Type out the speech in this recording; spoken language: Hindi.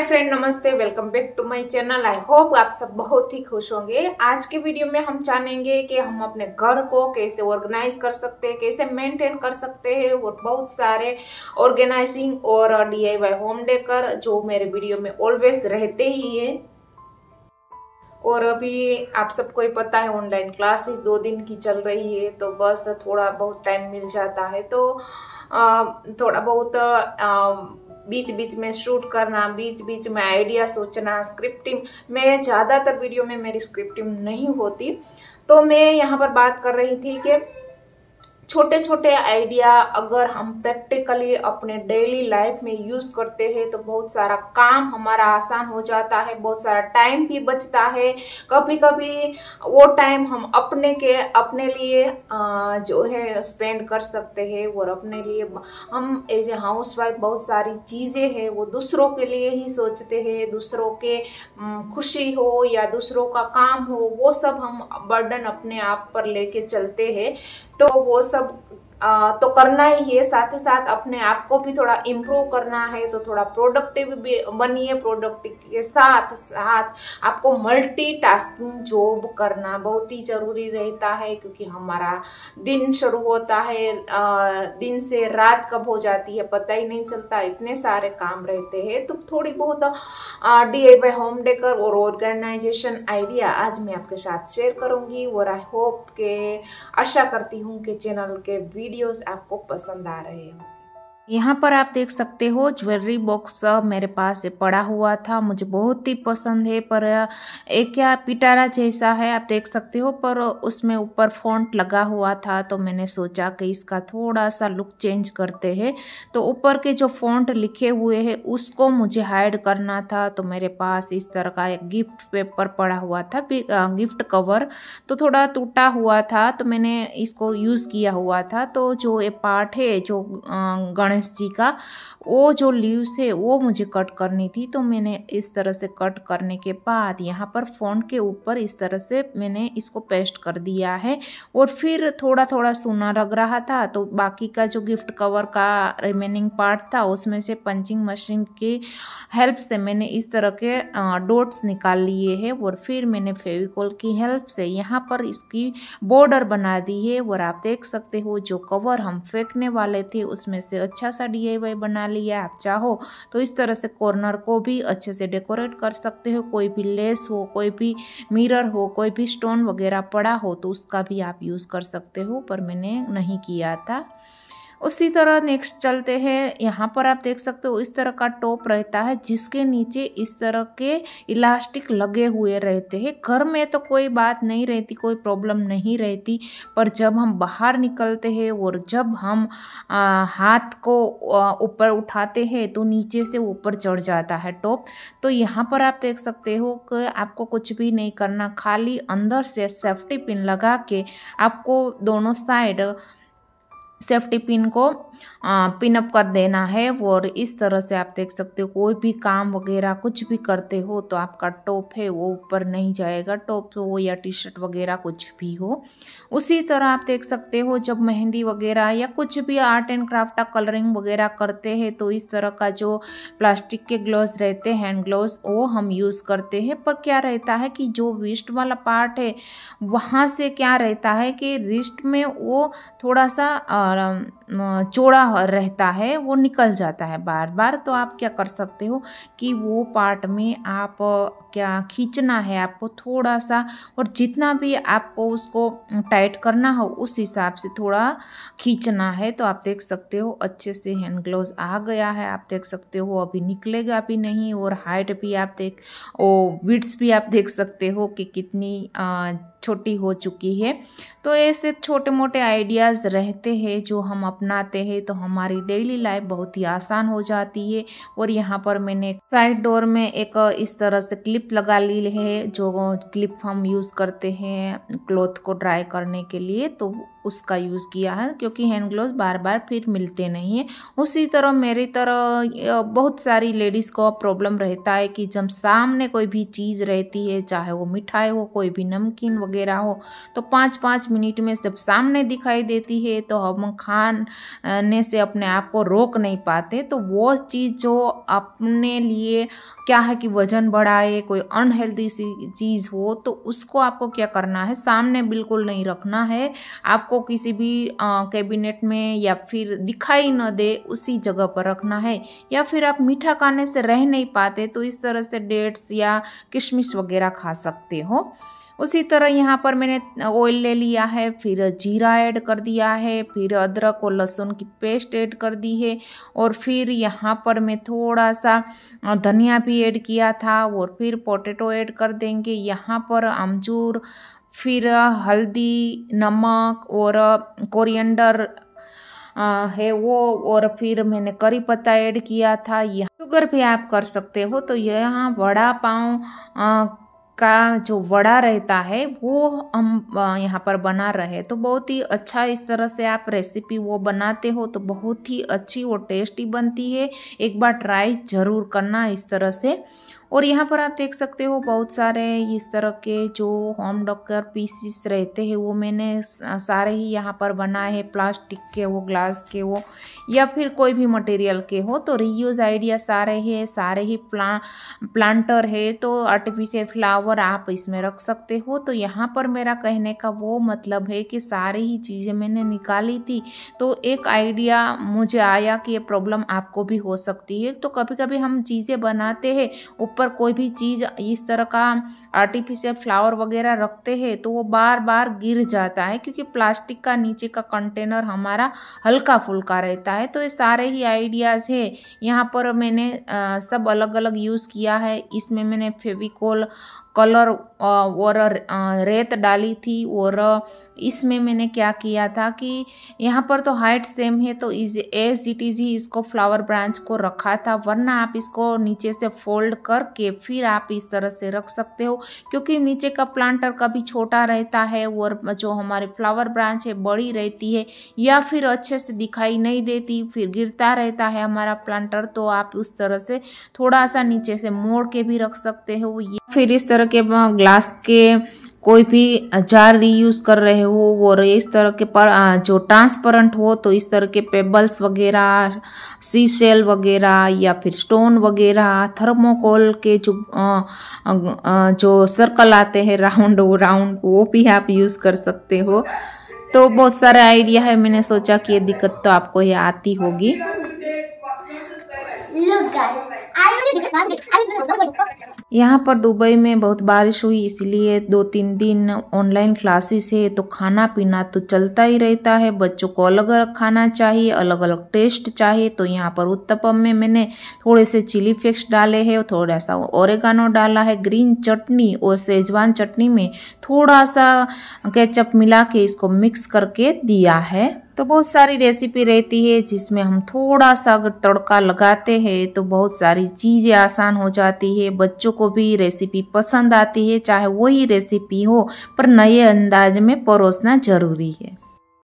हाय फ्रेंड नमस्ते welcome back to my channel I hope आप सब बहुत ही खुश होंगे आज के वीडियो में हम जानेंगे कि हम अपने घर को कैसे ऑर्गेनाइज कर सकते हैं कैसे मेंटेन कर सकते हैं और बहुत सारे ऑर्गेनाइजिंग और डीआईवाई होम डेकर जो मेरे वीडियो में ऑलवेज रहते ही है और अभी आप सबको ही पता है ऑनलाइन क्लासेस दो दिन की चल रही है तो बस थोड़ा बहुत टाइम मिल जाता है तो थोड़ा बहुत बीच बीच में शूट करना बीच बीच में आइडिया सोचना स्क्रिप्टिंग मैं ज़्यादातर वीडियो में मेरी स्क्रिप्टिंग नहीं होती तो मैं यहाँ पर बात कर रही थी कि छोटे छोटे आइडिया अगर हम प्रैक्टिकली अपने डेली लाइफ में यूज़ करते हैं तो बहुत सारा काम हमारा आसान हो जाता है बहुत सारा टाइम भी बचता है कभी कभी वो टाइम हम अपने के अपने लिए जो है स्पेंड कर सकते हैं और अपने लिए हम एज ए हाउस वाइफ बहुत सारी चीज़ें हैं वो दूसरों के लिए ही सोचते हैं दूसरों के खुशी हो या दूसरों का काम हो वो सब हम बर्डन अपने आप पर लेके चलते हैं तो वो सब तो करना ही है साथ ही साथ अपने आप को भी थोड़ा इम्प्रूव करना है तो थोड़ा प्रोडक्टिव भी बनिए प्रोडक्टिव के साथ साथ आपको मल्टीटास्किंग जॉब करना बहुत ही ज़रूरी रहता है क्योंकि हमारा दिन शुरू होता है दिन से रात कब हो जाती है पता ही नहीं चलता इतने सारे काम रहते हैं तो थोड़ी बहुत D I Y home decor और ऑर्गेनाइजेशन आइडिया आज मैं आपके साथ शेयर करूँगी और आई होप के आशा करती हूँ कि चैनल के वीडियो वीडियोस आपको पसंद आ रहे हों यहाँ पर आप देख सकते हो ज्वेलरी बॉक्स मेरे पास पड़ा हुआ था मुझे बहुत ही पसंद है पर एक क्या पिटारा जैसा है आप देख सकते हो पर उसमें ऊपर फॉन्ट लगा हुआ था तो मैंने सोचा कि इसका थोड़ा सा लुक चेंज करते हैं तो ऊपर के जो फॉन्ट लिखे हुए हैं उसको मुझे हाइड करना था तो मेरे पास इस तरह का एक गिफ्ट पेपर पड़ा हुआ था गिफ्ट कवर तो थोड़ा टूटा हुआ था तो मैंने इसको यूज़ किया हुआ था तो जो ये पार्ट है जो गणेश गणेश जी का वो जो लीव्स है वो मुझे कट करनी थी तो मैंने इस तरह से कट करने के बाद यहाँ पर फोन के ऊपर इस तरह से मैंने इसको पेस्ट कर दिया है और फिर थोड़ा थोड़ा सोना लग रहा था तो बाकी का जो गिफ्ट कवर का रिमेनिंग पार्ट था उसमें से पंचिंग मशीन की हेल्प से मैंने इस तरह के डोट्स निकाल लिए हैं और फिर मैंने फेविकोल की हेल्प से यहाँ पर इसकी बॉर्डर बना दी है और आप देख सकते हो जो कवर हम फेंकने वाले थे उसमें से अच्छे अच्छा सा डी बना लिया आप चाहो तो इस तरह से कॉर्नर को भी अच्छे से डेकोरेट कर सकते हो कोई भी लेस हो कोई भी मिरर हो कोई भी स्टोन वगैरह पड़ा हो तो उसका भी आप यूज़ कर सकते हो पर मैंने नहीं किया था उसी तरह नेक्स्ट चलते हैं यहाँ पर आप देख सकते हो इस तरह का टॉप रहता है जिसके नीचे इस तरह के इलास्टिक लगे हुए रहते हैं घर में तो कोई बात नहीं रहती कोई प्रॉब्लम नहीं रहती पर जब हम बाहर निकलते हैं और जब हम आ, हाथ को ऊपर उठाते हैं तो नीचे से ऊपर चढ़ जाता है टॉप तो यहाँ पर आप देख सकते हो कि आपको कुछ भी नहीं करना खाली अंदर से सेफ्टी पिन लगा के आपको दोनों साइड सेफ्टी पिन को पिनअप कर देना है और इस तरह से आप देख सकते हो कोई भी काम वगैरह कुछ भी करते हो तो आपका टॉप है वो ऊपर नहीं जाएगा टॉप हो या टी शर्ट वगैरह कुछ भी हो उसी तरह आप देख सकते हो जब मेहंदी वगैरह या कुछ भी आर्ट एंड क्राफ्ट का कलरिंग वगैरह करते हैं तो इस तरह का जो प्लास्टिक के ग्लोव रहते हैं हैंड ग्लोव वो हम यूज़ करते हैं पर क्या रहता है कि जो रिस्ट वाला पार्ट है वहाँ से क्या रहता है कि रिस्ट में वो थोड़ा सा और चौड़ा रहता है वो निकल जाता है बार बार तो आप क्या कर सकते हो कि वो पार्ट में आप क्या खींचना है आपको थोड़ा सा और जितना भी आपको उसको टाइट करना हो उस हिसाब से थोड़ा खींचना है तो आप देख सकते हो अच्छे से हैंड ग्लोव आ गया है आप देख सकते हो अभी निकलेगा भी नहीं और हाइट भी आप देख ओ विड्स भी आप देख सकते हो कि कितनी आ, छोटी हो चुकी है तो ऐसे छोटे मोटे आइडियाज़ रहते हैं जो हम अपनाते हैं तो हमारी डेली लाइफ बहुत ही आसान हो जाती है और यहाँ पर मैंने साइड डोर में एक इस तरह से क्लिप लगा ली है जो क्लिप हम यूज़ करते हैं क्लोथ को ड्राई करने के लिए तो उसका यूज़ किया है क्योंकि हैंड ग्लोव बार बार फिर मिलते नहीं है उसी तरह मेरी तरह बहुत सारी लेडीज़ को प्रॉब्लम रहता है कि जब सामने कोई भी चीज़ रहती है चाहे वो मिठाई हो कोई भी नमकीन वगैरह हो तो पाँच पाँच मिनट में जब सामने दिखाई देती है तो हम खाने से अपने आप को रोक नहीं पाते तो वो चीज़ जो अपने लिए क्या है कि वज़न बढ़ाए कोई अनहेल्दी सी चीज़ हो तो उसको आपको क्या करना है सामने बिल्कुल नहीं रखना है आपको किसी भी कैबिनेट में या फिर दिखाई न दे उसी जगह पर रखना है या फिर आप मीठा खाने से रह नहीं पाते तो इस तरह से डेट्स या किशमिश वगैरह खा सकते हो उसी तरह यहाँ पर मैंने ऑयल ले लिया है फिर जीरा ऐड कर दिया है फिर अदरक और लहसुन की पेस्ट ऐड कर दी है और फिर यहाँ पर मैं थोड़ा सा धनिया भी ऐड किया था और फिर पोटैटो ऐड कर देंगे यहाँ पर अमचूर फिर हल्दी नमक और कोरिएंडर है वो और फिर मैंने करी पत्ता ऐड किया था यह शुगर भी आप कर सकते हो तो यहाँ वड़ा पाँव का जो वड़ा रहता है वो हम यहाँ पर बना रहे तो बहुत ही अच्छा इस तरह से आप रेसिपी वो बनाते हो तो बहुत ही अच्छी और टेस्टी बनती है एक बार ट्राई ज़रूर करना इस तरह से और यहाँ पर आप देख सकते हो बहुत सारे इस तरह के जो होम डॉक्टर पीसीस रहते हैं वो मैंने सारे ही यहाँ पर बनाए हैं प्लास्टिक के हो ग्लास के हो या फिर कोई भी मटेरियल के हो तो रीयूज आइडिया सारे है सारे ही प्ला प्लांटर है तो आर्टिफिशियल फ्लावर आप इसमें रख सकते हो तो यहाँ पर मेरा कहने का वो मतलब है कि सारे ही चीज़ें मैंने निकाली थी तो एक आइडिया मुझे आया कि ये प्रॉब्लम आपको भी हो सकती है तो कभी कभी हम चीज़ें बनाते हैं पर कोई भी चीज़ इस तरह का आर्टिफिशियल फ्लावर वगैरह रखते हैं तो वो बार बार गिर जाता है क्योंकि प्लास्टिक का नीचे का कंटेनर हमारा हल्का फुल्का रहता है तो ये सारे ही आइडियाज़ है यहाँ पर मैंने आ, सब अलग अलग यूज़ किया है इसमें मैंने फेविकोल कलर और रेत डाली थी और इसमें मैंने क्या किया था कि यहाँ पर तो हाइट सेम है तो इज एज इट इज़ ही इसको फ्लावर ब्रांच को रखा था वरना आप इसको नीचे से फोल्ड करके फिर आप इस तरह से रख सकते हो क्योंकि नीचे का प्लांटर कभी छोटा रहता है और जो हमारे फ्लावर ब्रांच है बड़ी रहती है या फिर अच्छे से दिखाई नहीं देती फिर गिरता रहता है हमारा प्लांटर तो आप उस तरह से थोड़ा सा नीचे से मोड़ के भी रख सकते हो फिर इस तरह तरह के ग्लास के कोई भी जार रीयूज कर रहे हो वो इस तरह के पर जो ट्रांसपेरेंट हो तो इस तरह के पेबल्स वगैरह सी सेल वगैरह या फिर स्टोन वगैरह थर्मोकोल के जो जो सर्कल आते हैं राउंड राउंड वो भी आप यूज़ कर सकते हो तो बहुत सारे आइडिया है मैंने सोचा कि ये दिक्कत तो आपको ये आती होगी Look guys, यहाँ पर दुबई में बहुत बारिश हुई इसलिए दो तीन दिन ऑनलाइन क्लासेस है तो खाना पीना तो चलता ही रहता है बच्चों को अलग अलग खाना चाहिए अलग अलग टेस्ट चाहिए तो यहाँ पर उत्तपम में मैंने थोड़े से चिली फ्लेक्स डाले हैं थोड़ा सा ओरेगानो डाला है ग्रीन चटनी और सेजवान चटनी में थोड़ा सा केचप मिला के इसको मिक्स करके दिया है तो बहुत सारी रेसिपी रहती है जिसमें हम थोड़ा सा अगर तड़का लगाते हैं तो बहुत सारी चीज़ें आसान हो जाती है बच्चों को भी रेसिपी पसंद आती है चाहे वही रेसिपी हो पर नए अंदाज में परोसना ज़रूरी है